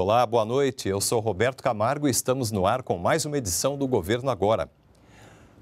Olá, boa noite. Eu sou Roberto Camargo e estamos no ar com mais uma edição do Governo Agora.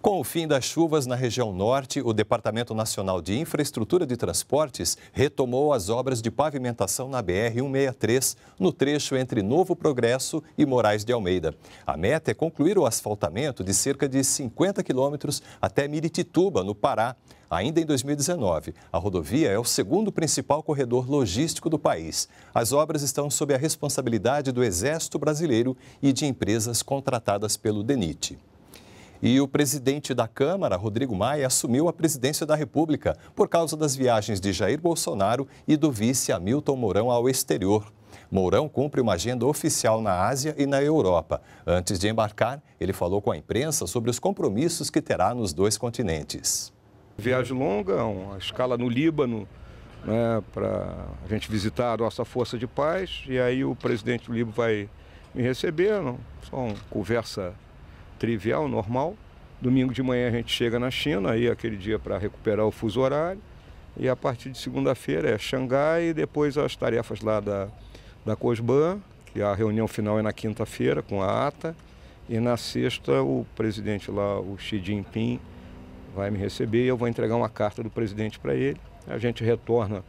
Com o fim das chuvas na região norte, o Departamento Nacional de Infraestrutura de Transportes retomou as obras de pavimentação na BR-163, no trecho entre Novo Progresso e Moraes de Almeida. A meta é concluir o asfaltamento de cerca de 50 quilômetros até Miritituba, no Pará. Ainda em 2019, a rodovia é o segundo principal corredor logístico do país. As obras estão sob a responsabilidade do Exército Brasileiro e de empresas contratadas pelo DENIT. E o presidente da Câmara, Rodrigo Maia, assumiu a presidência da República por causa das viagens de Jair Bolsonaro e do vice Hamilton Mourão ao exterior. Mourão cumpre uma agenda oficial na Ásia e na Europa. Antes de embarcar, ele falou com a imprensa sobre os compromissos que terá nos dois continentes. Viagem longa, uma escala no Líbano, né, para a gente visitar a nossa força de paz. E aí o presidente do Líbano vai me receber, não? só uma conversa trivial, normal. Domingo de manhã a gente chega na China, aí aquele dia para recuperar o fuso horário. E a partir de segunda-feira é Xangai e depois as tarefas lá da, da COSBAN, que a reunião final é na quinta-feira com a ATA. E na sexta o presidente lá, o Xi Jinping, vai me receber e eu vou entregar uma carta do presidente para ele. A gente retorna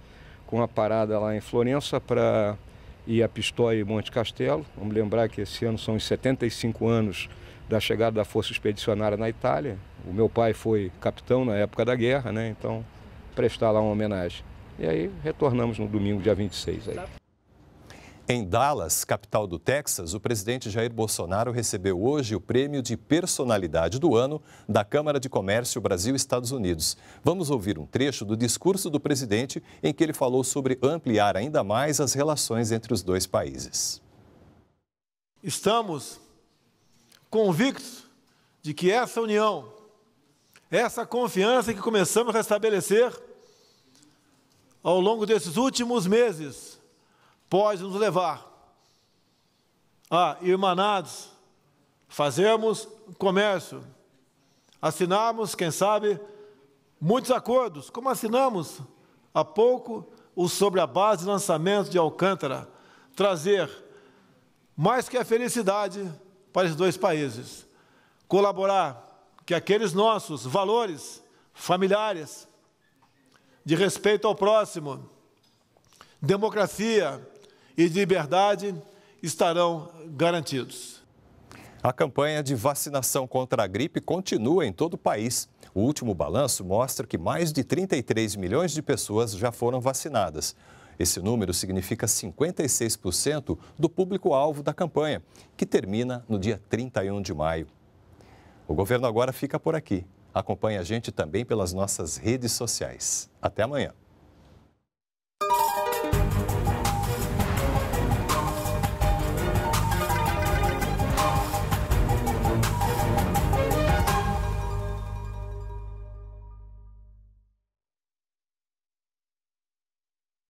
com a parada lá em Florença para ir a Pistoia e Monte Castelo. Vamos lembrar que esse ano são os 75 anos da chegada da Força Expedicionária na Itália. O meu pai foi capitão na época da guerra, né? Então, prestar lá uma homenagem. E aí retornamos no domingo, dia 26. Aí. Em Dallas, capital do Texas, o presidente Jair Bolsonaro recebeu hoje o prêmio de personalidade do ano da Câmara de Comércio Brasil-Estados Unidos. Vamos ouvir um trecho do discurso do presidente em que ele falou sobre ampliar ainda mais as relações entre os dois países. Estamos convictos de que essa união, essa confiança que começamos a restabelecer ao longo desses últimos meses, pode nos levar a, irmanados, fazermos comércio, assinarmos, quem sabe, muitos acordos, como assinamos há pouco o sobre a base de lançamento de Alcântara, trazer mais que a felicidade para os dois países. Colaborar que aqueles nossos valores familiares, de respeito ao próximo, democracia e de liberdade estarão garantidos. A campanha de vacinação contra a gripe continua em todo o país. O último balanço mostra que mais de 33 milhões de pessoas já foram vacinadas. Esse número significa 56% do público-alvo da campanha, que termina no dia 31 de maio. O governo agora fica por aqui. Acompanhe a gente também pelas nossas redes sociais. Até amanhã.